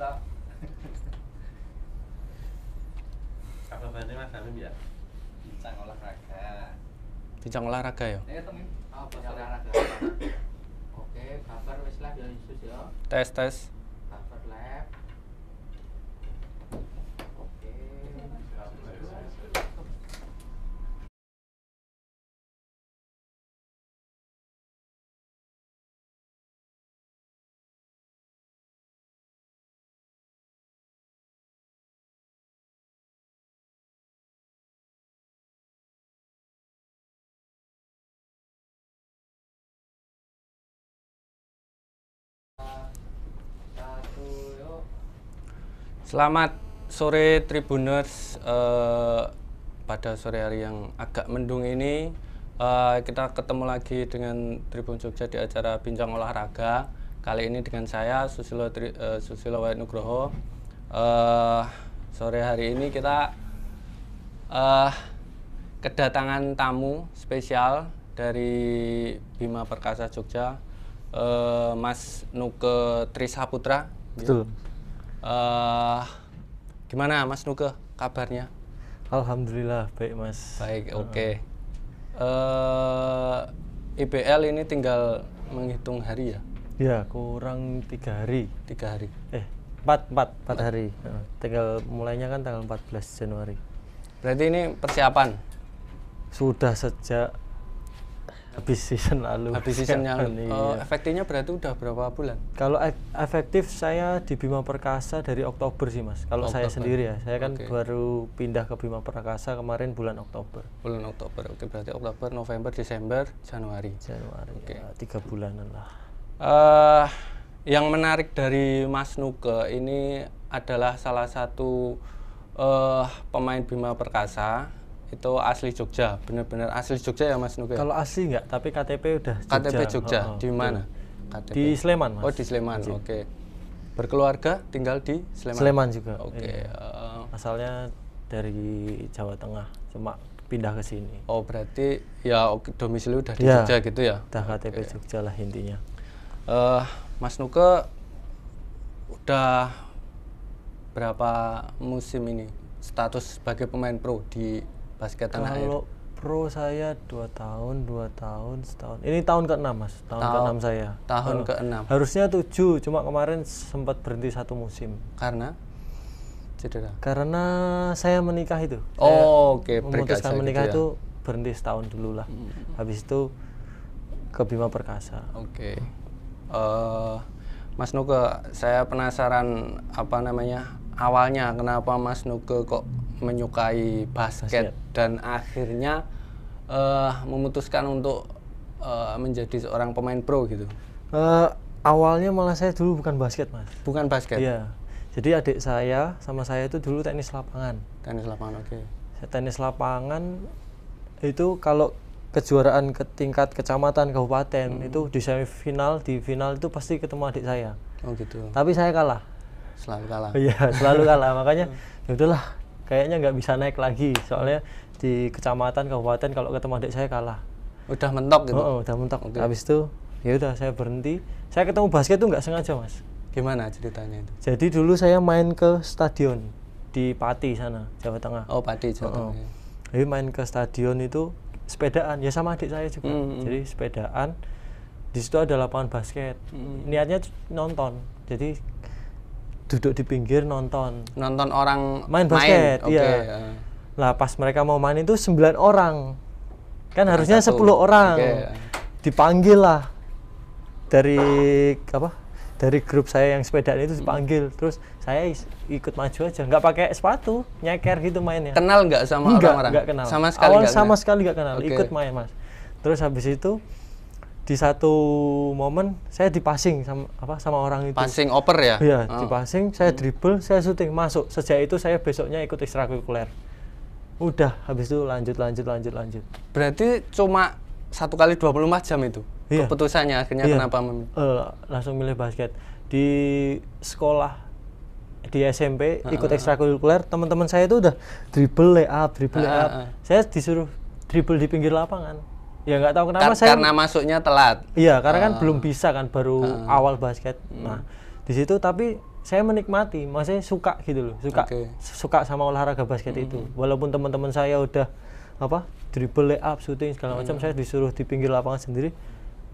tak apa banding mas Hamim ya bincang olahraga bincang olahraga ya olahraga oke kabar wis lah ya, ya. tes tes Selamat sore Tribuners. Uh, pada sore hari yang agak mendung ini uh, kita ketemu lagi dengan Tribun Jogja di acara Bincang Olahraga. Kali ini dengan saya Susilo Tri, uh, Susilo Wahid Nugroho. Uh, sore hari ini kita uh, kedatangan tamu spesial dari Bima Perkasa Jogja, uh, Mas Nuke Trisaputra. Betul. Ya Uh, gimana Mas Nuke kabarnya? Alhamdulillah baik Mas. Baik, eh. oke. Okay. Uh, eh, IPL ini tinggal menghitung hari ya? Ya kurang tiga hari. Tiga hari. Eh empat empat empat hari. Uh, tinggal mulainya kan tanggal 14 Januari. Berarti ini persiapan? Sudah sejak habis season lalu habis season yang uh, iya. Oh, efektifnya berarti udah berapa bulan kalau e efektif saya di Bima Perkasa dari Oktober sih mas kalau saya sendiri ya saya kan okay. baru pindah ke Bima Perkasa kemarin bulan Oktober bulan Oktober oke okay, berarti Oktober November Desember Januari Januari okay. ya, tiga bulanan lah uh, yang menarik dari Mas Nuke ini adalah salah satu uh, pemain Bima Perkasa itu asli Jogja benar-benar asli Jogja ya Mas Nuke kalau asli enggak, tapi KTP udah Jogja. KTP Jogja oh, oh. di mana KTP di Sleman Mas oh di Sleman iya. oke okay. berkeluarga tinggal di Sleman Sleman juga oke okay. Iya. Eh, asalnya dari Jawa Tengah cuma pindah ke sini oh berarti ya domisili udah di ya, Jogja gitu ya udah KTP okay. Jogja lah intinya uh, Mas Nuke udah berapa musim ini status sebagai pemain pro di basket tanah air? Kalau pro saya dua tahun, dua tahun, setahun. Ini tahun ke-6, Mas. Tahun tahun ke-6 saya. Tahun ke-6. Harusnya tujuh cuma kemarin sempat berhenti satu musim. Karena cedera. Karena saya menikah itu. Oh, oke. Okay. Memutuskan gitu menikah gitu ya. itu berhenti setahun dulu lah. Hmm. Habis itu ke Bima Perkasa. Oke. Okay. Uh, eh, Mas Nuka, saya penasaran apa namanya awalnya kenapa Mas Nuke kok menyukai basket, basket. dan akhirnya uh, memutuskan untuk uh, menjadi seorang pemain pro gitu? Uh, awalnya malah saya dulu bukan basket mas. Bukan basket. Iya. Jadi adik saya sama saya itu dulu tenis lapangan. Tenis lapangan, oke. Okay. Tenis lapangan itu kalau kejuaraan ke tingkat kecamatan kabupaten hmm. itu di semifinal di final itu pasti ketemu adik saya. Oh gitu. Tapi saya kalah selalu kalah iya selalu kalah makanya itulah ya kayaknya nggak bisa naik lagi soalnya di kecamatan kabupaten kalau ketemu adik saya kalah udah mentok gitu oh, udah mentok okay. habis itu ya udah saya berhenti saya ketemu basket itu nggak sengaja mas gimana ceritanya itu jadi dulu saya main ke stadion di Pati sana Jawa Tengah oh Pati Jawa oh. jadi main ke stadion itu sepedaan ya sama adik saya juga mm -hmm. jadi sepedaan di situ ada lapangan basket mm -hmm. niatnya nonton jadi duduk di pinggir nonton nonton orang main basket main. Okay. iya ya. lah pas mereka mau main itu sembilan orang kan nah, harusnya sepuluh orang okay. dipanggil lah dari ah. apa dari grup saya yang sepeda itu dipanggil terus saya ikut maju aja nggak pakai sepatu nyeker gitu mainnya kenal nggak sama orang-orang nggak kenal sama sekali awal gak sama kenal. sekali nggak kenal okay. ikut main mas terus habis itu di satu momen saya passing sama apa sama orang itu. Passing oper ya? Iya, oh. passing. saya hmm. dribble, saya syuting masuk. Sejak itu saya besoknya ikut ekstrakurikuler. Udah, habis itu lanjut lanjut lanjut lanjut. Berarti cuma satu kali 24 jam itu. Iya. Keputusannya akhirnya iya. kenapa mem- Uh, eh, langsung milih basket. Di sekolah di SMP uh, ikut ekstrakurikuler, teman-teman saya itu udah dribble up dribble uh, huh lay up Saya disuruh dribble di pinggir lapangan ya nggak tahu kenapa Kar saya karena masuknya telat iya karena uh. kan ah. belum bisa kan baru uh. awal basket hmm. nah di situ tapi saya menikmati maksudnya suka gitu loh suka okay. suka sama olahraga basket hmm. itu walaupun teman-teman saya udah apa dribble lay up shooting segala hmm. macam saya disuruh di pinggir lapangan sendiri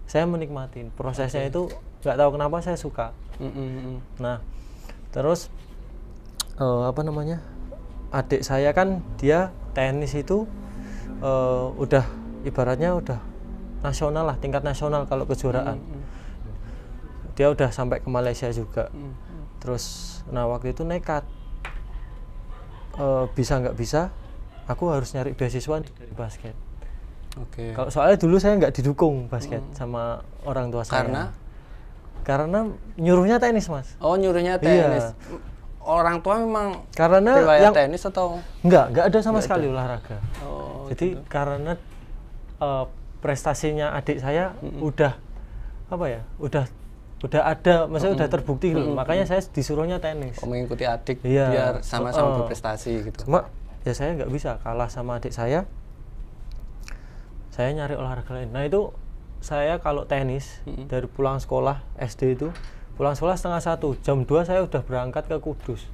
saya menikmati prosesnya okay. itu nggak tahu kenapa saya suka hmm. hmm, hmm. nah terus uh, apa namanya adik saya kan dia tenis itu uh, udah ibaratnya udah nasional lah tingkat nasional kalau kejuaraan mm hmm. dia udah sampai ke Malaysia juga mm hmm. terus nah waktu itu nekat e, bisa nggak bisa aku harus nyari beasiswa dari basket okay. kalau soalnya dulu saya nggak didukung basket hmm. sama orang tua saya karena karena nyuruhnya tenis mas oh nyuruhnya iya. tenis iya. orang tua memang karena yang tenis atau enggak enggak ada sama enggak sekali ada. olahraga oh, jadi gitu. karena uh, prestasinya adik saya mm -hmm. udah apa ya udah udah ada maksudnya mm -hmm. udah terbukti mm -hmm. makanya saya disuruhnya tenis oh, mengikuti adik iya. biar sama-sama uh, berprestasi gitu cuma ya saya nggak bisa kalah sama adik saya saya nyari olahraga lain nah itu saya kalau tenis mm -hmm. dari pulang sekolah SD itu pulang sekolah setengah satu jam dua saya udah berangkat ke Kudus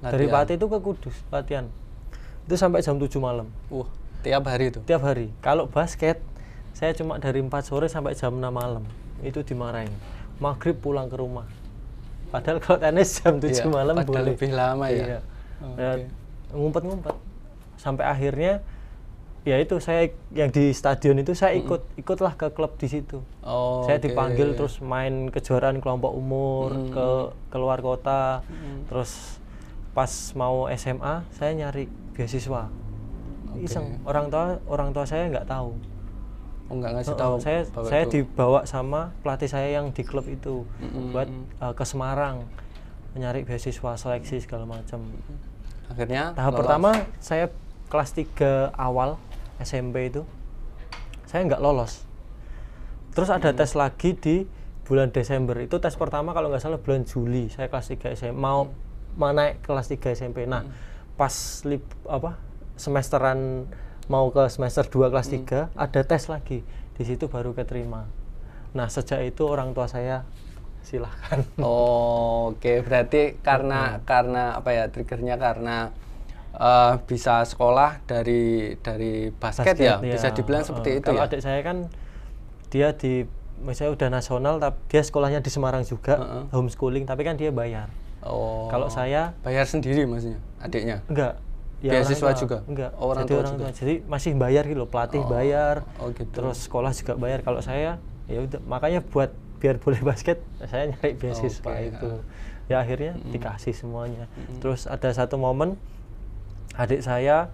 latihan. dari Pati itu ke Kudus latihan itu sampai jam 7 malam uh tiap hari itu tiap hari kalau basket saya cuma dari 4 sore sampai jam 6 malam itu dimarahin maghrib pulang ke rumah padahal kalau tenis jam 7 iya, malam boleh lebih lama ya. iya. ya ngumpet-ngumpet sampai akhirnya ya itu saya yang di stadion itu saya ikut mm. ikutlah ke klub di situ. Oh, saya dipanggil terus main kejuaraan kelompok umur mm. ke keluar kota. Mm. Terus pas mau SMA saya nyari beasiswa okay. iseng orang tua orang tua saya nggak tahu oh, nggak ngasih oh, tahu saya saya itu. dibawa sama pelatih saya yang di klub itu mm-hmm. buat uh, ke Semarang nyari beasiswa seleksi segala macam akhirnya tahap lolos. pertama saya kelas 3 awal SMP itu saya nggak lolos terus ada hmm tes lagi di bulan Desember itu tes pertama kalau nggak salah bulan Juli saya kelas 3 SMP mau, mm-hmm. naik kelas 3 SMP nah hmm pas lip apa semesteran mau ke semester 2 kelas 3 hmm. ada tes lagi. Di situ baru keterima. Nah, sejak itu orang tua saya silahkan. Oh, oke. Okay. Berarti karena hmm. karena apa ya triggernya karena uh, bisa sekolah dari dari basket, ya? basket ya? ya, bisa dibilang uh, seperti itu. Kalau ya? adik saya kan dia di misalnya udah nasional, tapi dia sekolahnya di Semarang juga uh -uh. homeschooling, tapi kan dia bayar. Oh. Kalau saya bayar sendiri maksudnya adiknya? Enggak, ya beasiswa orang juga enggak oh, orang jadi tua orang juga. jadi masih bayar gitu loh pelatih oh, bayar oh gitu. terus sekolah juga bayar kalau saya ya udah makanya buat biar boleh basket saya nyari oh, beasiswa okay, itu ya, ya akhirnya mm -hmm. dikasih semuanya mm -hmm. terus ada satu momen adik saya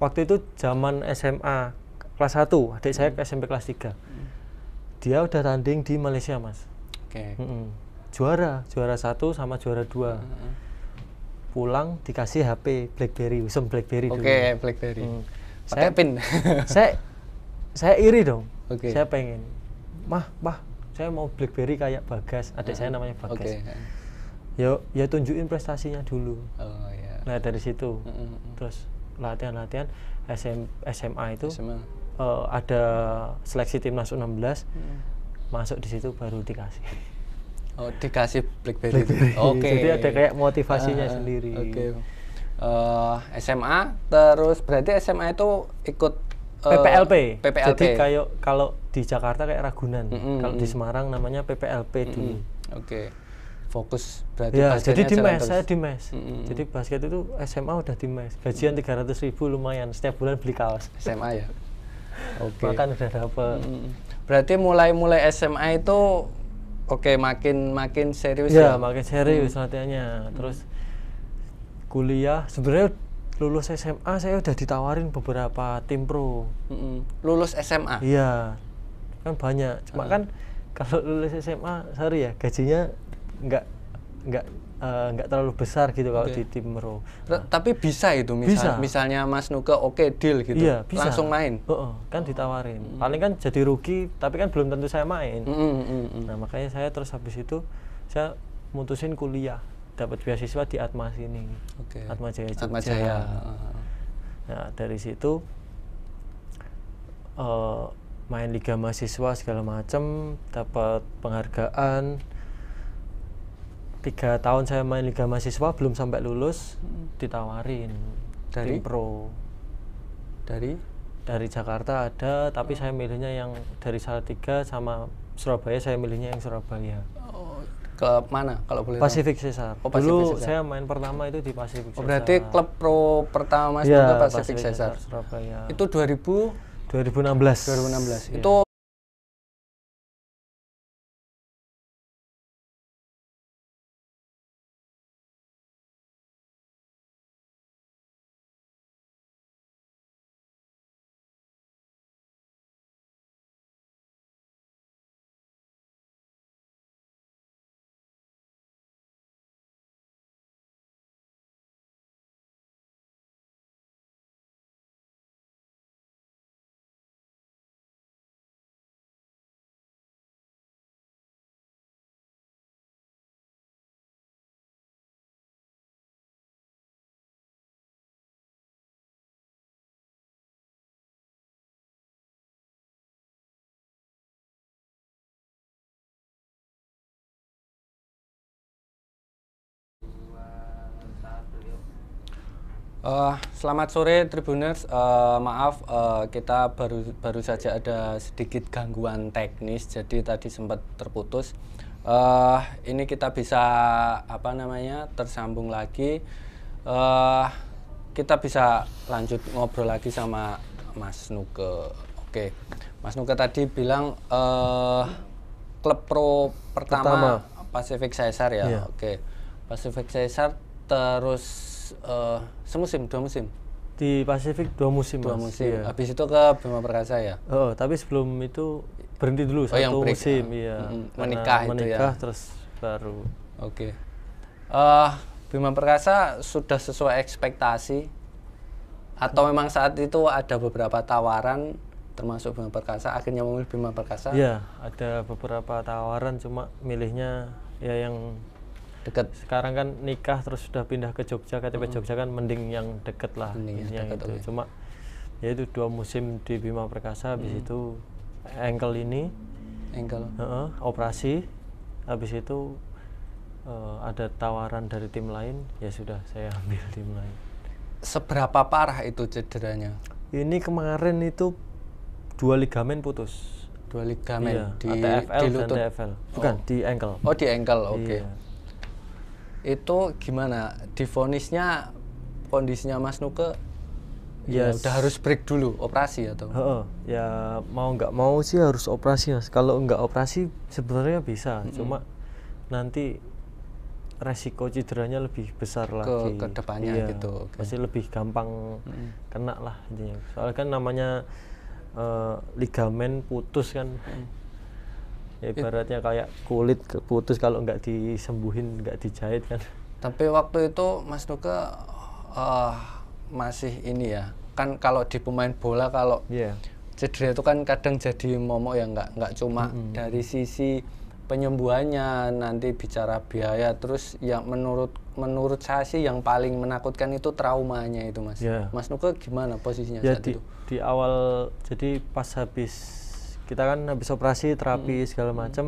waktu itu zaman SMA kelas 1 adik saya ke SMP kelas 3 mm. dia udah tanding di Malaysia mas okay. mm -hmm. juara juara satu sama juara dua mm -hmm pulang dikasih HP BlackBerry, Wisdom BlackBerry Oke, okay, dulu. BlackBerry. Hmm. Pakai saya pin. saya saya iri dong. Okay. Saya pengen. Mah, mah, saya mau BlackBerry kayak Bagas. Adik uh, saya ah, namanya Bagas. Okay. Yo, ya tunjukin prestasinya dulu. Oh, yeah. Nah, dari situ. Mm-hmm. Terus latihan-latihan SM, SMA itu SMA. Uh, eh, ada seleksi timnas U16. Hmm. Masuk di situ baru dikasih. Oh, dikasih BlackBerry. Blackberry. Oke. Okay. Jadi ada kayak motivasinya uh, sendiri. Oke. Okay. Uh, eh, SMA terus berarti SMA itu ikut PPLP. Eh, PPLP. Jadi kayak kalau di Jakarta kayak Ragunan, mm -hmm. kalau di Semarang namanya PPLP mm -hmm. dulu. Oke. Okay. Fokus berarti ya, jadi di mes, saya di mes. Mm -hmm. Jadi basket itu SMA udah di mes. Gajian tiga mm ratus -hmm. ribu lumayan setiap bulan beli kaos. SMA ya. Oke. Okay. Makan udah dapet. Mm -hmm. Berarti mulai-mulai SMA itu Oke, makin makin serius ya. ya? makin serius hmm. latihannya. Hmm. Terus kuliah sebenarnya lulus SMA saya udah ditawarin beberapa tim pro. Hmm. Lulus SMA? Iya. Kan banyak. Cuma hmm. kan kalau lulus SMA, sorry ya, gajinya nggak nggak Eh, nggak uh, terlalu besar gitu kalau okay. di tim Ro. Nah. Tapi bisa itu misal, bisa. misalnya Mas Nuke oke okay, deal gitu. Iya, bisa. Langsung main. Uh -uh, kan ditawarin. Mm. Paling kan jadi rugi tapi kan belum tentu saya main. Mm, mm, Nah, makanya saya terus habis itu saya mutusin kuliah, dapat beasiswa di Atma sini. Okay. Atma Jaya Atma Jaya. Nah, dari situ uh, main liga mahasiswa segala macam, dapat penghargaan tiga tahun saya main liga mahasiswa belum sampai lulus hmm. ditawarin dari tim pro dari dari Jakarta ada tapi oh. saya milihnya yang dari tiga sama Surabaya saya milihnya yang Surabaya oh, ke mana kalau boleh Pacific Cesar oh, dulu Cesar. saya main pertama itu di Pacific oh, berarti klub pro pertama ya, Pacific, Pacific Cesar. Cesar Surabaya itu 2000 2016 2016 ya. itu Uh, selamat sore Tribuners. Uh, maaf uh, kita baru baru saja ada sedikit gangguan teknis, jadi tadi sempat terputus. Uh, ini kita bisa apa namanya tersambung lagi. Uh, kita bisa lanjut ngobrol lagi sama Mas Nuke. Oke, Mas Nuke tadi bilang uh, klub pro pertama, pertama. Pacific Caesar ya. Yeah. Oke, Pacific Caesar terus uh, semusim dua musim di Pasifik dua musim dua mas. musim iya. habis itu ke Bima Perkasa ya oh tapi sebelum itu berhenti dulu oh, satu yang break, musim uh, iya menikah itu ya? menikah ya. terus baru oke okay. uh, eh, Bima Perkasa sudah sesuai ekspektasi atau memang saat itu ada beberapa tawaran termasuk Bima Perkasa akhirnya memilih Bima Perkasa ya ada beberapa tawaran cuma milihnya ya yang deket sekarang kan nikah terus sudah pindah ke Jogja KTP hmm. Jogja kan mending yang deket lah mending yang deket, itu okay. cuma ya itu dua musim di Bima Perkasa habis hmm. itu ankle ini ankle uh, operasi habis itu uh, ada tawaran dari tim lain ya sudah saya ambil tim lain seberapa parah itu cederanya ini kemarin itu dua ligamen putus dua ligamen iya, di, ATFL di lutut bukan oh. di ankle oh di ankle oke okay. iya itu gimana difonisnya kondisinya Mas Nuke ya udah harus break dulu operasi atau He -he. ya mau nggak mau sih harus operasi mas kalau nggak operasi sebenarnya bisa mm -hmm. cuma nanti resiko cederanya lebih besar lagi ke depannya iya, gitu okay. pasti lebih gampang mm. kena lah soalnya kan namanya uh, ligamen putus kan mm. Iya. ibaratnya kayak kulit putus kalau nggak disembuhin nggak dijahit kan tapi waktu itu Mas Nuka uh, eh, masih ini ya kan kalau di pemain bola kalau yeah. cedera itu kan kadang jadi momok ya nggak nggak cuma mm -hmm. dari sisi penyembuhannya nanti bicara biaya terus yang menurut menurut saya sih yang paling menakutkan itu traumanya itu mas yeah. mas Nuka gimana posisinya ya, saat itu di awal jadi pas habis kita kan habis operasi terapi hmm. segala hmm. macam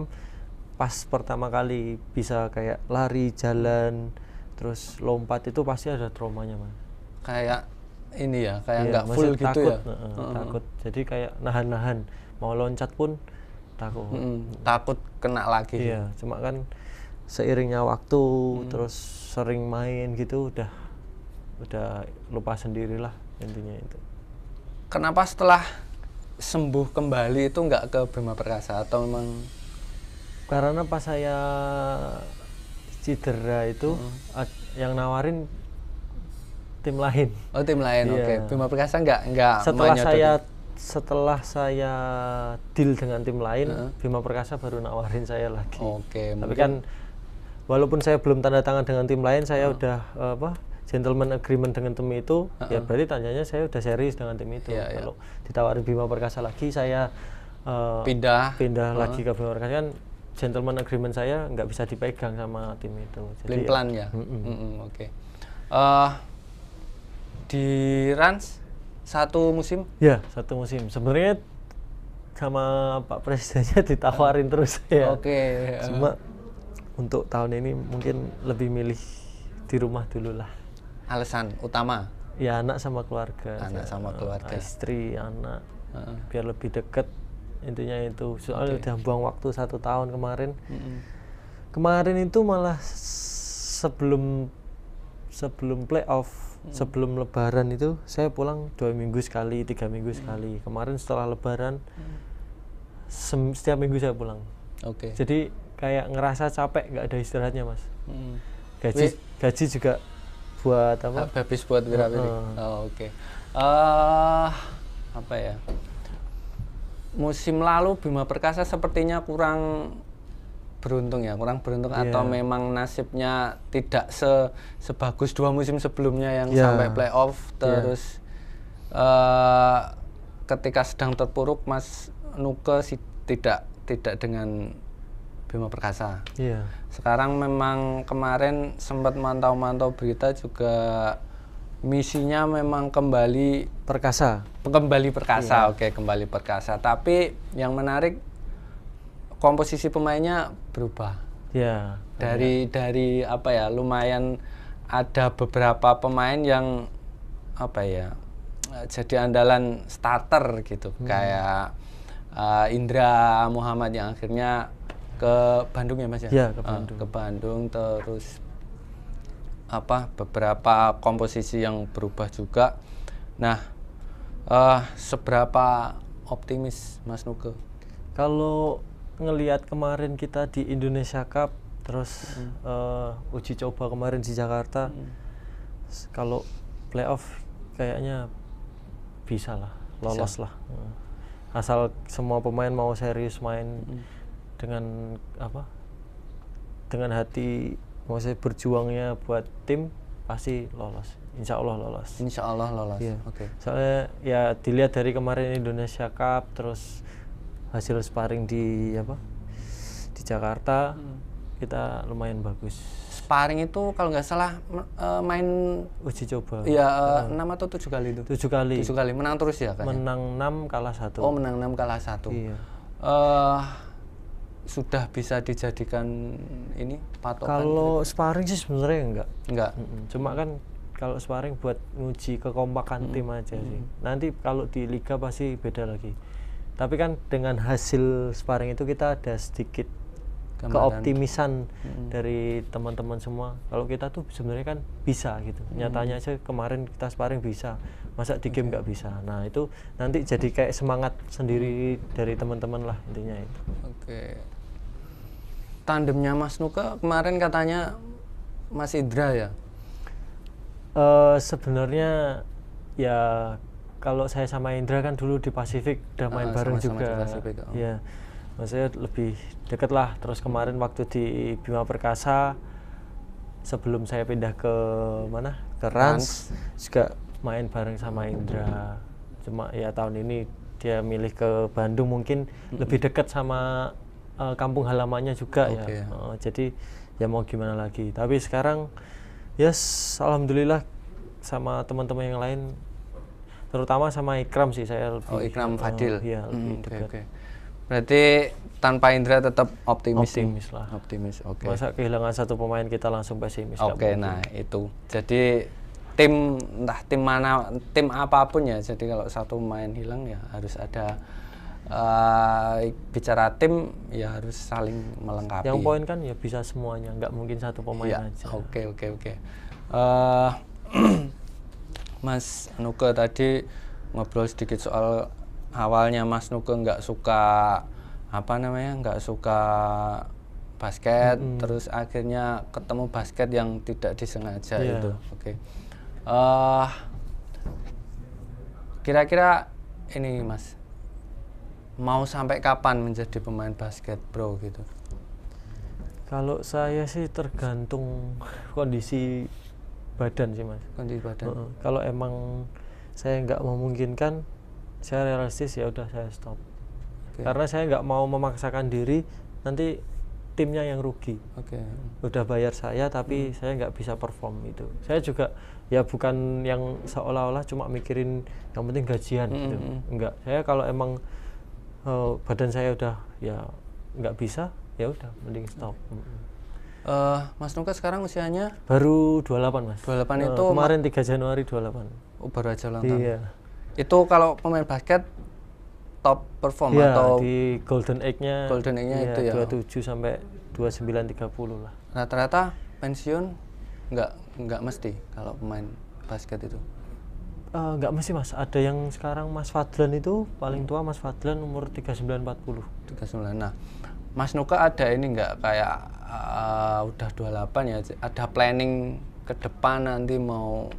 pas pertama kali bisa kayak lari jalan terus lompat itu pasti ada traumanya man kayak ini ya kayak iya, nggak iya, full takut, gitu ya uh, uh, uh, takut jadi kayak nahan-nahan mau loncat pun takut -hmm. takut kena lagi iya cuma kan seiringnya waktu hmm. terus sering main gitu udah udah lupa sendirilah intinya itu kenapa setelah sembuh kembali itu nggak ke Bima Perkasa atau memang karena pas saya cedera itu hmm. yang nawarin tim lain. Oh tim lain, yeah. oke. Okay. Bima Perkasa nggak nggak setelah saya setelah saya deal dengan tim lain, uh Bima Perkasa baru nawarin saya lagi. Oke. Okay, Tapi mungkin... kan walaupun saya belum tanda tangan dengan tim lain, saya uh udah apa gentleman agreement dengan tim itu, uh -uh. ya berarti tanyanya saya udah serius dengan tim itu. Yeah, iya. Kalau yeah. ditawarin Bima Perkasa lagi, saya uh, pindah pindah uh -huh. lagi ke Bima Perkasa kan gentleman agreement saya nggak bisa dipegang sama tim itu. Jadi ya, plan ya. Mm -mm. mm Oke. Okay. Uh, eh, di Rans satu musim? Ya satu musim. Sebenarnya sama Pak Presidennya ditawarin uh, terus ya. Oke. Okay, uh. Cuma untuk tahun ini mungkin lebih milih di rumah dulu lah alasan utama? Ya anak sama keluarga. Anak sama keluarga. Istri, anak. Uh -uh. Biar lebih deket intinya itu. Soalnya okay. udah buang waktu satu tahun kemarin. Mm -hmm. Kemarin itu malah sebelum sebelum playoff, mm. sebelum Lebaran itu saya pulang dua minggu sekali, tiga minggu mm. sekali. Kemarin setelah Lebaran mm. setiap minggu saya pulang. Oke. Okay. Jadi kayak ngerasa capek nggak ada istirahatnya mas. Mm. Gaji gaji juga buat apa habis buat wirawiri. -uh. oh, oke okay. uh, eh, apa ya musim lalu Bima Perkasa sepertinya kurang beruntung ya kurang beruntung yeah. atau memang nasibnya tidak se sebagus dua musim sebelumnya yang yeah. sampai playoff iya. terus yeah. uh, ketika sedang terpuruk Mas Nuke si, tidak tidak dengan Bima Perkasa. Iya. Sekarang memang kemarin sempat mantau-mantau berita juga misinya memang kembali perkasa. Kembali perkasa, yeah. oke, kembali perkasa. Tapi yang menarik komposisi pemainnya berubah. Iya. Dari yeah. dari apa ya? Lumayan ada beberapa pemain yang apa ya? jadi andalan starter gitu hmm. kayak uh, Indra Muhammad yang akhirnya ke Bandung ya mas ya? Iya ke ah, Bandung. Uh, ke Bandung terus apa beberapa komposisi yang berubah juga. Nah uh, seberapa optimis Mas Nuke? Kalau ngelihat kemarin kita di Indonesia Cup terus hmm. uh, uji coba kemarin di Jakarta, hmm. kalau playoff kayaknya bisa lah lolos bisa. lah hmm. asal semua pemain mau serius main. Hmm dengan apa dengan hati maksudnya berjuangnya buat tim pasti lolos Insya Allah lolos Insya Allah lolos ya. oke okay. soalnya ya dilihat dari kemarin Indonesia Cup terus hasil sparring di apa di Jakarta hmm. kita lumayan bagus sparring itu kalau nggak salah e, main uji coba. ya enam uh, atau tujuh kali itu. Tujuh kali. Tujuh kali menang terus ya kan. Menang enam kalah satu. Oh menang enam kalah satu. Iya. Uh, sudah bisa dijadikan ini patokan? Kalau gitu? sparring sih sebenarnya enggak. Enggak. Mm -hmm. Cuma kan kalau sparring buat nguji kekompakan mm -hmm. tim aja mm -hmm. sih. Nanti kalau di liga pasti beda lagi. Tapi kan dengan hasil sparring itu kita ada sedikit keoptimisan mm -hmm. dari teman-teman semua. Kalau kita tuh sebenarnya kan bisa gitu. Mm -hmm. Nyatanya aja kemarin kita sparring bisa, masa di game nggak bisa. Nah itu nanti jadi kayak semangat sendiri dari teman-teman lah intinya itu. Oke. Okay tandemnya Mas Nuka kemarin katanya Mas Idra ya? Uh, sebenarnya ya kalau saya sama Indra kan dulu di Pasifik udah main uh, bareng juga. Pasifik, oh. Ya, maksudnya lebih deket lah. Terus kemarin waktu di Bima Perkasa sebelum saya pindah ke mana ke Rans, Rans. juga main bareng sama Indra. Cuma ya tahun ini dia milih ke Bandung mungkin mm -hmm. lebih dekat sama uh, kampung halamannya juga okay. ya. Uh, jadi ya mau gimana lagi. Tapi sekarang yes alhamdulillah sama teman-teman yang lain terutama sama Ikram sih saya lebih Oh Ikram Fadil. Eh, iya ya, lebih hmm, dekat. Okay, Berarti tanpa Indra tetap optimis. Optimis lah. Optimis. Oke. Okay. Masa kehilangan satu pemain kita langsung pesimis. Oke, okay, nah itu. Jadi tim entah tim mana tim apapun ya. Jadi kalau satu pemain hilang ya harus ada uh, bicara tim ya harus saling melengkapi. Yang poin kan ya bisa semuanya, nggak mungkin satu pemain ya, aja. Oke oke oke. Eh, Mas Nuke tadi ngobrol sedikit soal awalnya Mas Nuke nggak suka apa namanya nggak suka basket, mm -hmm. terus akhirnya ketemu basket yang tidak disengaja yeah. itu. Oke. Okay. Uh, eh, kira-kira ini Mas mau sampai kapan menjadi pemain basket bro? gitu? Kalau saya sih tergantung kondisi badan sih mas. Kondisi badan. Uh -uh. Kalau emang saya nggak memungkinkan, saya realistis ya udah saya stop. Okay. Karena saya nggak mau memaksakan diri nanti timnya yang rugi. Oke. Okay. Udah bayar saya tapi hmm. saya nggak bisa perform itu. Saya juga ya bukan yang seolah-olah cuma mikirin yang penting gajian gitu. hmm. gitu. Hmm, Enggak. Hmm. Saya kalau emang uh, badan saya udah ya nggak bisa ya udah mending stop uh, Mas Nuka sekarang usianya baru 28 Mas 28 uh, eh, itu kemarin 3 Januari 28 oh baru aja ulang iya. itu kalau pemain basket top perform ya, atau di golden egg-nya golden egg-nya ya, itu ya 27 sampai 29 30 lah rata-rata pensiun nggak nggak mesti kalau pemain basket itu Eh, nggak uh, mesti mas ada yang sekarang mas Fadlan itu paling tua mas Fadlan umur 3940 39 nah Mas Nuka ada ini nggak kayak uh, udah 28 ya ada planning ke depan nanti mau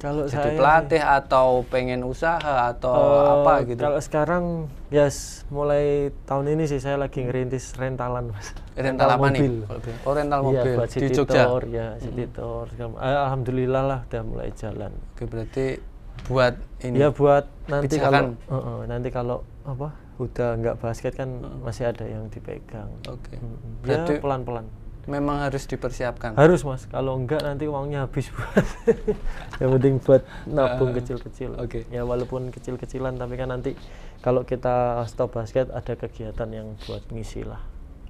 kalau jadi saya pelatih atau pengen usaha atau uh, apa gitu kalau sekarang yes mulai tahun ini sih saya lagi ngerintis rentalan mas rental, rental apa mobil. nih oh rental iya, mobil ya, buat di Jogja ya siditor mm -hmm. Alhamdulillah lah udah mulai jalan oke berarti buat ini ya buat nanti kalau uh, uh, nanti kalau apa udah nggak basket kan uh. masih ada yang dipegang oke okay. hmm. ya pelan pelan memang harus dipersiapkan harus mas kalau enggak nanti uangnya habis buat yang penting buat nabung uh, kecil kecil oke okay. ya walaupun kecil kecilan tapi kan nanti kalau kita stop basket ada kegiatan yang buat ngisi lah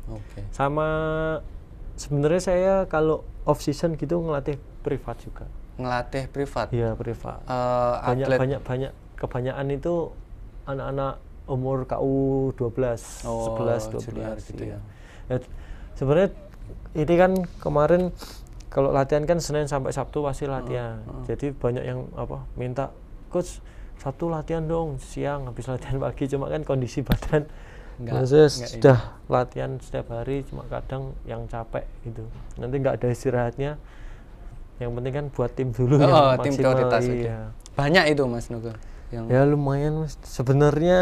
oke okay. sama sebenarnya saya kalau off season gitu ngelatih privat juga ngelatih privat. Iya privat. Uh, banyak atlet. banyak banyak kebanyakan itu anak-anak umur KU 12, oh, 11, 12 gitu iya. ya. ya. Sebenarnya ini kan kemarin kalau latihan kan Senin sampai Sabtu pasti hmm, latihan. Uh, uh. Jadi banyak yang apa minta coach satu latihan dong siang habis latihan pagi cuma kan kondisi badan Enggak, maksudnya enggak sudah ini. latihan setiap hari cuma kadang yang capek gitu nanti nggak ada istirahatnya yang penting kan buat tim dulu oh, yang oh, tim prioritas iya. Aja. banyak itu mas Nuga yang ya lumayan mas sebenarnya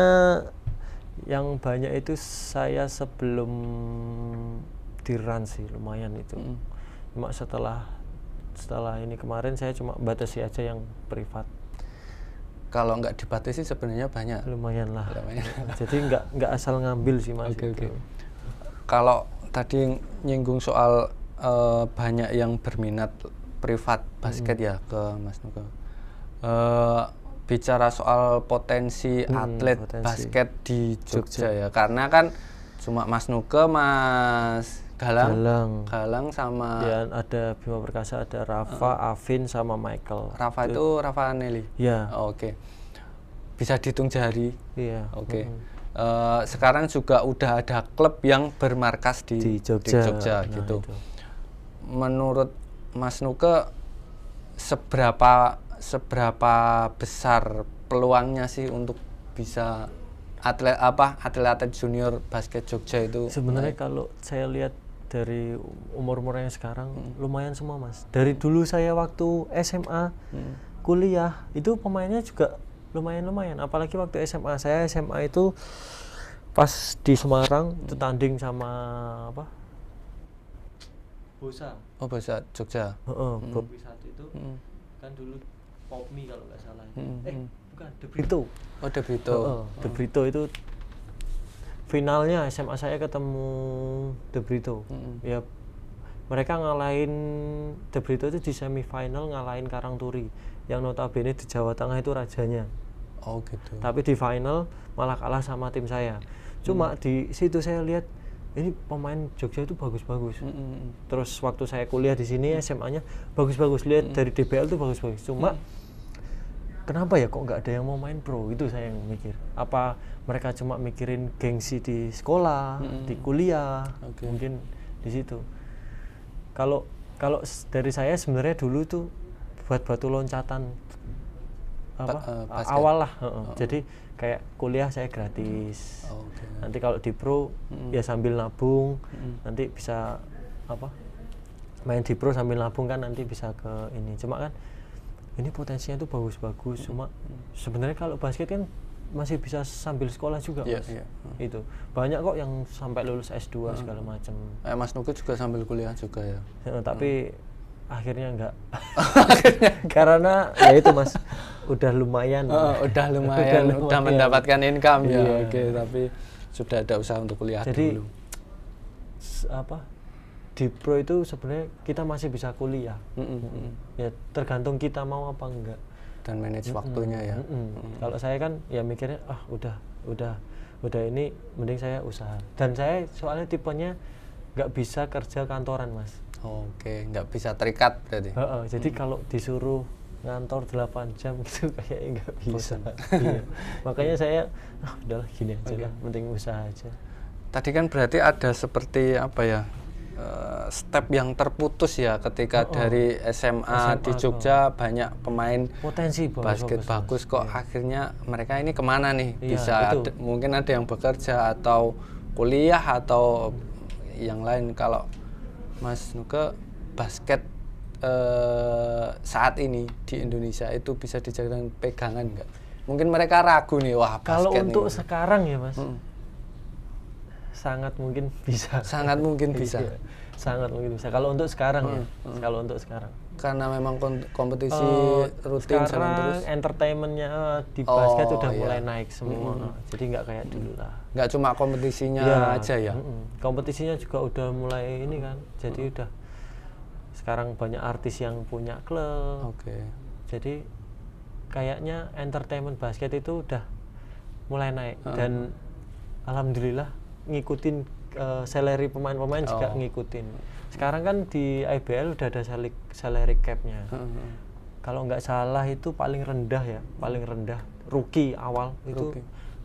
yang banyak itu saya sebelum diran sih lumayan itu mm. cuma setelah setelah ini kemarin saya cuma batasi aja yang privat kalau nggak dibatasi sebenarnya banyak lumayan lah jadi nggak nggak asal ngambil sih mas okay, gitu. okay. kalau tadi nyinggung soal uh, banyak yang berminat privat basket hmm. ya ke Mas Nugo. Uh, eh, bicara soal potensi hmm, atlet potensi. basket di Jogja, Jogja ya karena kan cuma Mas Nuke, Mas Galang, Galang, Galang sama ya, ada Bima Perkasa, ada Rafa, uh, Afin sama Michael. Rafa itu, itu Rafa Nelly. Iya. Oh, Oke. Okay. Bisa dihitung jari. Iya. Oke. Okay. Mm -hmm. uh, eh, sekarang juga udah ada klub yang bermarkas di, di Jogja, di Jogja gitu. nah, gitu. Itu. Menurut Mas Nuke seberapa seberapa besar peluangnya sih untuk bisa atlet apa atlet-atlet junior basket Jogja itu sebenarnya naik. kalau saya lihat dari umur-umur yang sekarang hmm. lumayan semua mas dari dulu saya waktu SMA hmm. kuliah itu pemainnya juga lumayan lumayan apalagi waktu SMA saya SMA itu pas di Semarang hmm. itu tanding sama apa Bosa. Oh Bosa Jogja. Heeh. Uh, uh, satu itu hmm. kan dulu Popmi kalau nggak salah. Uh, eh bukan brito Oh the Uh, uh. brito itu finalnya SMA saya ketemu the brito Ya mereka ngalahin the brito itu di semifinal ngalahin Karangturi yang notabene di Jawa Tengah itu rajanya. Oh gitu. Tapi di final malah kalah sama tim saya. Cuma hmm. di situ saya lihat ini pemain Jogja itu bagus-bagus. Mm -hmm. Terus waktu saya kuliah di sini SMA-nya bagus-bagus lihat mm -hmm. dari DBL itu bagus-bagus. Cuma mm -hmm. kenapa ya kok nggak ada yang mau main pro? Itu saya yang mikir. Apa mereka cuma mikirin gengsi di sekolah, mm -hmm. di kuliah, okay. mungkin di situ. Kalau kalau dari saya sebenarnya dulu tuh buat batu loncatan apa, uh, awal lah. Uh -uh. Jadi kayak kuliah saya gratis. Oh, okay. Nanti kalau di pro mm. ya sambil nabung, mm. nanti bisa apa? Main di pro sambil nabung kan nanti bisa ke ini. Cuma kan ini potensinya itu bagus-bagus. Mm. Cuma sebenarnya kalau basket kan masih bisa sambil sekolah juga yeah, mas yeah. Hmm. itu banyak kok yang sampai lulus S2 hmm. segala macam eh, mas Nuku juga sambil kuliah juga ya, ya tapi hmm akhirnya enggak akhirnya karena ya itu mas udah lumayan oh, udah lumayan udah, lumayan. udah mendapatkan income ya, iya. ya oke okay, tapi sudah ada usaha untuk kuliah jadi dulu. apa di pro itu sebenarnya kita masih bisa kuliah mm -mm. ya tergantung kita mau apa enggak dan manage mm waktunya ya mm -mm. kalau saya kan ya mikirnya ah udah udah udah ini mending saya usaha dan saya soalnya tipenya nggak bisa kerja kantoran mas oh, oke okay. nggak bisa terikat berarti uh, uh, jadi hmm. kalau disuruh ngantor 8 jam itu kayak nggak bisa iya. makanya iya. saya oh, udahlah gini aja okay. lah penting usaha aja tadi kan berarti ada seperti apa ya eh, step yang terputus ya ketika oh, dari SMA, SMA di Jogja oh. banyak pemain potensi basket bagus, bagus kok iya. akhirnya mereka ini kemana nih iya, bisa ada, mungkin ada yang bekerja atau kuliah atau yang lain kalau Mas Nuke basket eh, saat ini di Indonesia itu bisa dijadikan pegangan nggak? Mungkin mereka ragu nih wah basket. Kalau untuk nih. sekarang ya Mas. Hmm. Sangat mungkin bisa. Sangat mungkin iya, bisa. sangat mungkin bisa. Kalau untuk sekarang ya, hmm. ya. Hmm. Kalau untuk sekarang karena memang kompetisi uh, rutin sekarang terus. entertainmentnya eh, di basket oh, udah iya. mulai naik semua mm -hmm. jadi nggak kayak dulu lah nggak cuma kompetisinya ya, aja ya mm -hmm. kompetisinya juga udah mulai ini kan jadi mm. udah sekarang banyak artis yang punya klub okay. jadi kayaknya entertainment basket itu udah mulai naik mm. dan alhamdulillah ngikutin uh, eh, salary pemain-pemain oh. juga ngikutin sekarang kan di IBL udah ada salik, salary cap-nya. Kalau nggak salah itu paling rendah ya, paling rendah rookie awal itu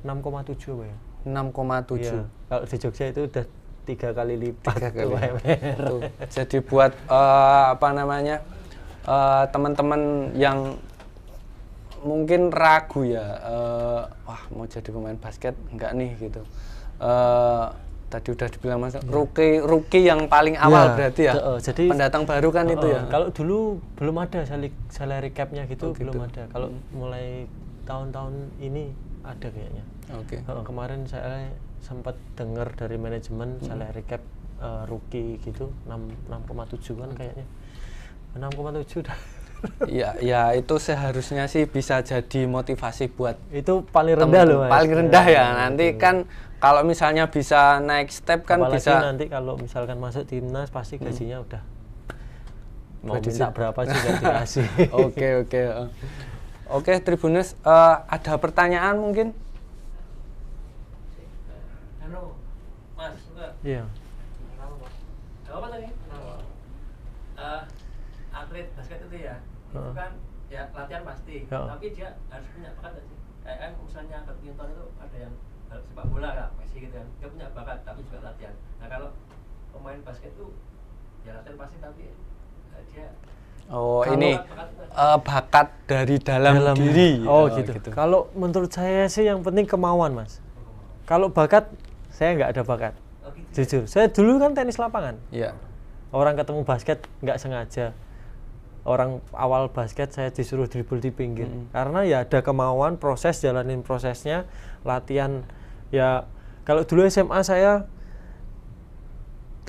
6,7 ya. 6,7. ya, Kalau di Jogja itu udah tiga kali lipat tiga kali. Tuh. Jadi buat uh, apa namanya uh, teman-teman yang mungkin ragu ya, uh, wah mau jadi pemain basket enggak nih gitu. Uh, tadi udah dibilang mas iya. rookie rookie yang paling iya. awal ya, berarti ya uh, jadi pendatang baru kan uh, itu ya kalau dulu belum ada salary, salary capnya gitu, oh, gitu belum ada kalau hmm. mulai tahun-tahun ini ada kayaknya oke okay. uh, kemarin saya sempat dengar dari manajemen hmm. salary cap uh, rookie gitu 6,7 kan hmm. kayaknya 6,7 udah ya, ya itu seharusnya sih bisa jadi motivasi buat itu paling rendah loh paling rendah iya, ya, ya. nanti itu. kan kalau misalnya bisa naik step kan Apalagi bisa nanti kalau misalkan masuk timnas pasti hmm. gajinya hmm. udah mau bisa minta berapa juga dikasih oke oke eh. oke Tribunus uh, eh, ada pertanyaan mungkin halo mas iya itu kan ya latihan pasti tapi dia harus punya bakat aja kayak urusannya kan ketika itu ada yang sepak bola kan Messi gitu kan dia punya bakat tapi juga latihan nah kalau pemain basket itu ya latihan pasti tapi eh, dia Oh kalau ini bakat, uh, bakat dari dalam, dalam diri. Oh, oh gitu. gitu. Kalau menurut saya sih yang penting kemauan mas. Kalau bakat saya nggak ada bakat. Oh, gitu. Ya? Jujur, saya dulu kan tenis lapangan. Iya. Orang ketemu basket nggak sengaja orang awal basket saya disuruh dribble di pinggir -hmm. karena ya ada kemauan proses jalanin prosesnya latihan ya kalau dulu SMA saya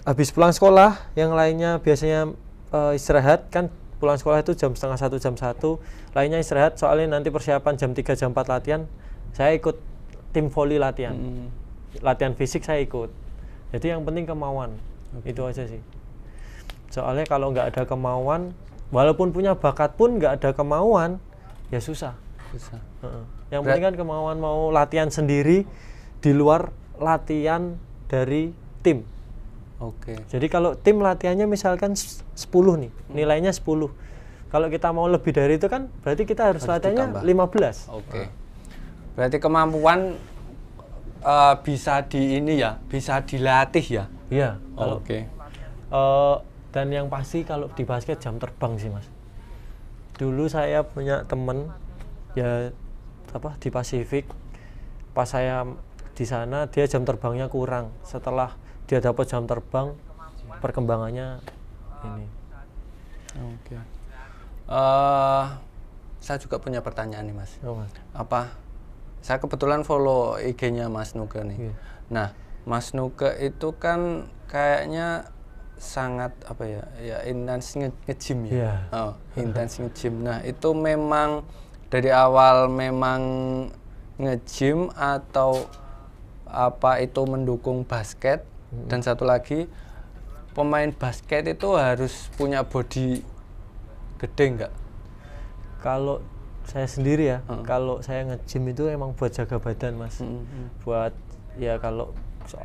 habis pulang sekolah yang lainnya biasanya uh, istirahat kan pulang sekolah itu jam setengah satu jam satu lainnya istirahat soalnya nanti persiapan jam 3 jam 4 latihan saya ikut tim voli latihan mm. latihan fisik saya ikut jadi yang penting kemauan okay. itu aja sih soalnya kalau nggak ada kemauan walaupun punya bakat pun nggak ada kemauan ya susah susah uh-uh. yang penting kan kemauan mau latihan sendiri di luar latihan dari tim oke okay. jadi kalau tim latihannya misalkan 10 nih hmm. nilainya 10 kalau kita mau lebih dari itu kan berarti kita harus, harus latihannya ditambah. 15 oke okay. berarti kemampuan uh, bisa di ini ya bisa dilatih ya iya oke okay. uh, eh, dan yang pasti kalau di basket jam terbang sih mas dulu saya punya temen ya apa di Pasifik pas saya di sana dia jam terbangnya kurang setelah dia dapat jam terbang perkembangannya ini oke okay. uh, eh, saya juga punya pertanyaan nih mas, oh, mas. apa saya kebetulan follow IG-nya Mas Nuke nih yeah. nah Mas Nuke itu kan kayaknya sangat apa ya ya intens nge ngejim ya yeah. oh, intens ngejim nah itu memang dari awal memang ngejim atau apa itu mendukung basket hmm. dan satu lagi pemain basket itu harus punya body gede enggak kalau saya sendiri ya hmm. kalau saya ngejim itu emang buat jaga badan mas hmm. buat ya kalau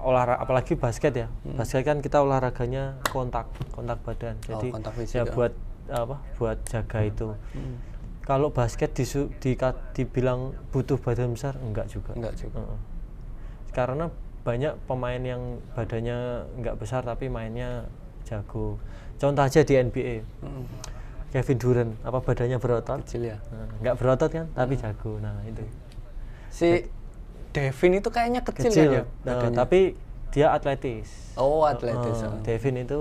olahraga apalagi basket ya hmm. basket kan kita olahraganya kontak kontak badan oh, jadi oh, kontak ya, ya buat apa buat jaga hmm. itu hmm. kalau basket disu, di, dibilang butuh badan besar enggak juga enggak juga hmm. karena banyak pemain yang badannya enggak besar tapi mainnya jago contoh aja di NBA hmm. Kevin Durant apa badannya berotot kecil ya nah, enggak berotot kan hmm. tapi jago nah itu si Devin itu kayaknya kecil, kecil kan ya? Nah, tapi dia atletis. Oh, atletis. Uh, uh. Devin itu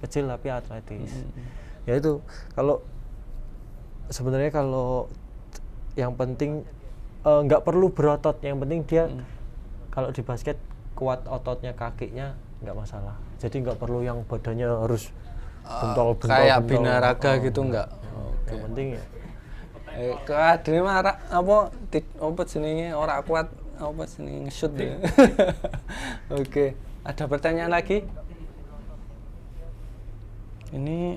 kecil tapi atletis. Mm -hmm. Ya itu kalau sebenarnya kalau yang penting eh, nggak uh, perlu berotot, yang penting dia mm. kalau di basket kuat ototnya kakinya nggak masalah. Jadi nggak perlu yang badannya harus ah, bentol-bentol. kayak bentol, binaraga oh, gitu nggak? Oh, Yang penting ya Eh, kadene mah apa tit opo jenenge kuat apa sini nge-shoot ya. Oke. Okay. Ada pertanyaan lagi? Ini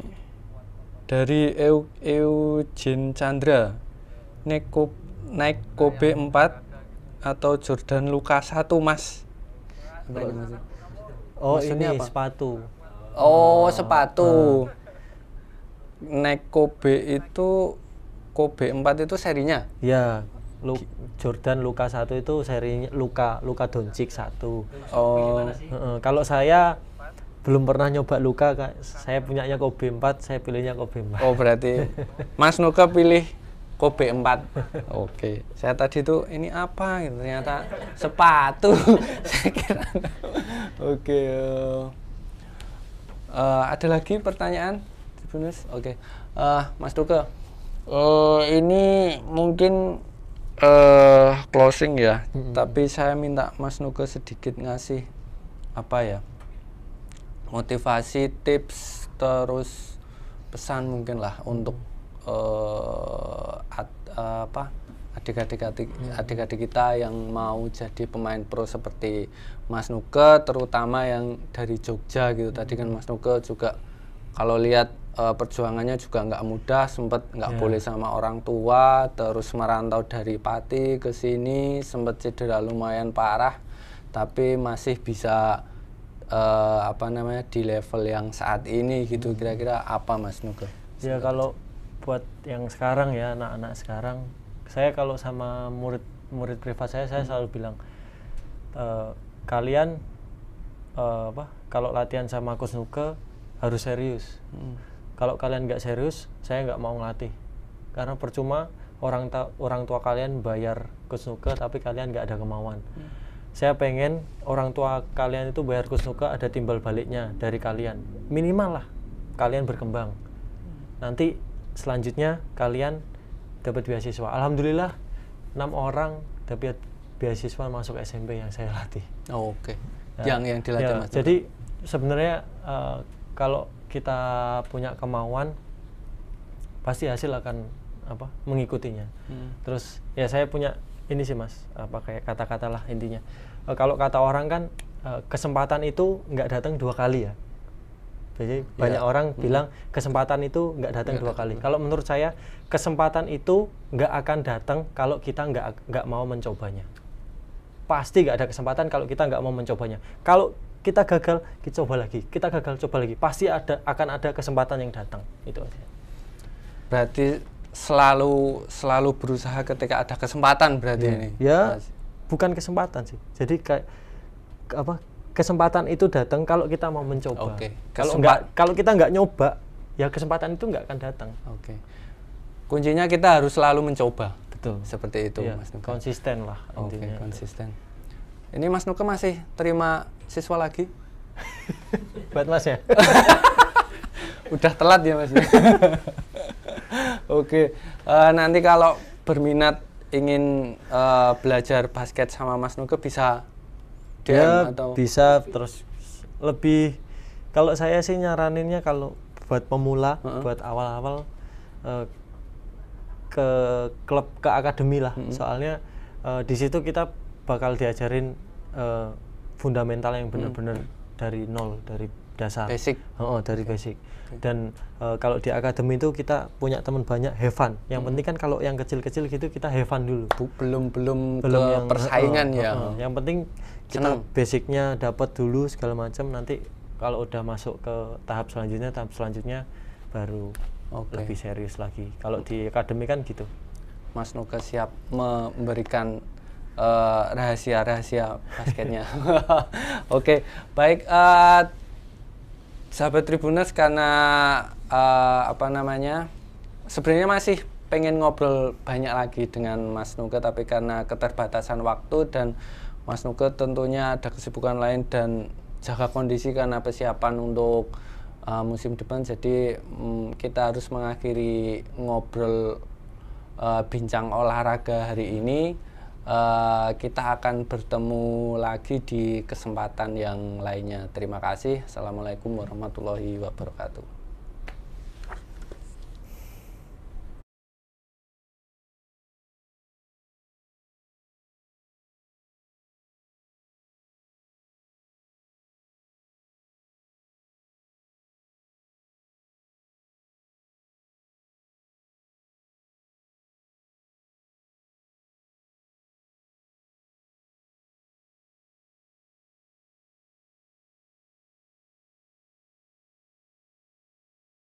dari Eu Eugene Chandra. Neko naik Kobe 4 atau Jordan Luka 1, Mas. Apa Oh, ini apa? sepatu. Oh, oh sepatu. Hmm. Naik Kobe itu Kobe 4 itu serinya? Iya, Lu, Jordan luka satu itu serinya luka luka Doncic satu. Oh. Uh, kalau saya belum pernah nyoba luka Saya punyanya Kobe 4, saya pilihnya Kobe 4. Oh, berarti Mas Nuka pilih Kobe 4. Oke. Okay. Saya tadi tuh ini apa gitu, ternyata sepatu. saya kira. Oke. Eh, eh, ada lagi pertanyaan? Oke. Okay. Uh, eh, Mas Nuka. Uh, ini mungkin uh, closing ya. hmm Tapi saya minta Mas Nuge sedikit ngasih apa ya? Motivasi, tips, terus pesan mungkin lah untuk uh, eh, ad, uh, apa adik-adik ya. adik-adik kita yang mau jadi pemain pro seperti Mas Nuke terutama yang dari Jogja gitu tadi kan Mas Nuke juga kalau lihat uh, perjuangannya juga nggak mudah, sempat nggak yeah. boleh sama orang tua, terus merantau dari Pati ke sini, sempat cedera lumayan parah, tapi masih bisa uh, apa namanya di level yang saat ini gitu. Hmm. Kira-kira apa Mas Nuga? Ya kalau buat yang sekarang ya anak-anak sekarang, saya kalau sama murid-murid privat saya, saya hmm. selalu bilang uh, kalian uh, apa? Kalau latihan sama Coach Nuke harus serius. Hmm kalau kalian nggak serius saya nggak mau ngelatih karena percuma orang ta orang tua kalian bayar kusnuke tapi kalian nggak ada kemauan hmm. saya pengen orang tua kalian itu bayar kusnuke ada timbal baliknya dari kalian minimal lah kalian berkembang hmm. nanti selanjutnya kalian dapat beasiswa alhamdulillah enam orang dapat beasiswa masuk SMP yang saya latih oh, oke okay. Ya. nah, yang yang dilatih ya, mas jadi sebenarnya uh, kalau kita punya kemauan pasti hasil akan apa mengikutinya hmm. terus ya saya punya ini sih mas apa kayak kata-kata lah intinya e, kalau kata orang kan e, kesempatan itu nggak datang dua kali ya jadi ya. banyak orang hmm. bilang kesempatan itu nggak datang dua kali kalau menurut saya kesempatan itu nggak akan datang kalau kita nggak nggak mau mencobanya pasti nggak ada kesempatan kalau kita nggak mau mencobanya kalau kita gagal kita coba lagi kita gagal coba lagi pasti ada akan ada kesempatan yang datang itu aja berarti selalu selalu berusaha ketika ada kesempatan berarti ya, ini ya Mas. bukan kesempatan sih jadi kayak apa kesempatan itu datang kalau kita mau mencoba okay. kalau nggak kalau kita nggak nyoba ya kesempatan itu nggak akan datang oke okay. kuncinya kita harus selalu mencoba betul seperti itu ya, mas konsisten lah oke okay, konsisten itu ini Mas Nuke masih terima siswa lagi? Buat Mas ya? Udah telat ya Mas. Ya? Oke, uh, nanti kalau berminat ingin uh, belajar basket sama Mas Nuke bisa DM ya, atau bisa terus lebih kalau saya sih nyaraninnya kalau buat pemula, uh -huh. buat awal-awal uh, ke klub ke akademi lah. Uh -huh. Soalnya uh, di situ kita bakal diajarin uh, fundamental yang hmm. benar-benar hmm. dari nol dari dasar basic oh, oh dari okay. basic dan uh, kalau di akademi itu kita punya teman banyak have fun yang hmm. penting kan kalau yang kecil-kecil gitu kita have fun dulu Bu, belum belum belum yang, persaingan uh, ya uh, uh, yang penting kita Senang. basicnya dapat dulu segala macam nanti kalau udah masuk ke tahap selanjutnya tahap selanjutnya baru okay. lebih serius lagi kalau di akademi kan gitu Mas Nuga siap memberikan Eh, rahasia rahasia-rahasia basketnya. Oke, okay. baik uh, sahabat Tribunas karena uh, apa namanya? Sebenarnya masih pengen ngobrol banyak lagi dengan Mas Nuke tapi karena keterbatasan waktu dan Mas Nuke tentunya ada kesibukan lain dan jaga kondisi karena persiapan untuk uh, musim depan jadi um, kita harus mengakhiri ngobrol uh, bincang olahraga hari ini Uh, kita akan bertemu lagi di kesempatan yang lainnya. Terima kasih. Assalamualaikum warahmatullahi wabarakatuh.